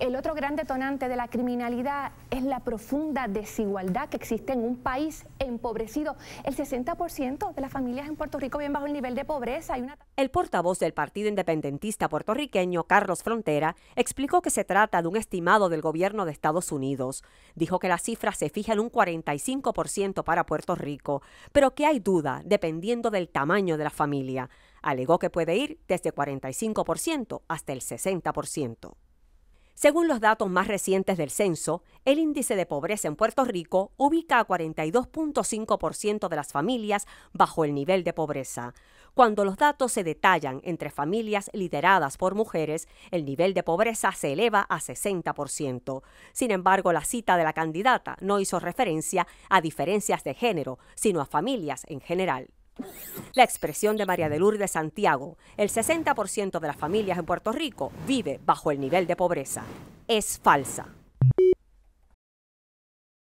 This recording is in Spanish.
El otro gran detonante de la criminalidad es la profunda desigualdad que existe en un país empobrecido. El 60% de las familias en Puerto Rico viven bajo el nivel de pobreza. El portavoz del Partido Independentista puertorriqueño, Carlos Frontera, explicó que se trata de un estimado del gobierno de Estados Unidos. Dijo que la cifra se fija en un 45% para Puerto Rico, pero que hay duda dependiendo del tamaño de la familia. Alegó que puede ir desde 45% hasta el 60%. Según los datos más recientes del censo, el índice de pobreza en Puerto Rico ubica a 42.5% de las familias bajo el nivel de pobreza. Cuando los datos se detallan entre familias lideradas por mujeres, el nivel de pobreza se eleva a 60%. Sin embargo, la cita de la candidata no hizo referencia a diferencias de género, sino a familias en general. La expresión de María de Lourdes Santiago, el 60% de las familias en Puerto Rico vive bajo el nivel de pobreza, es falsa.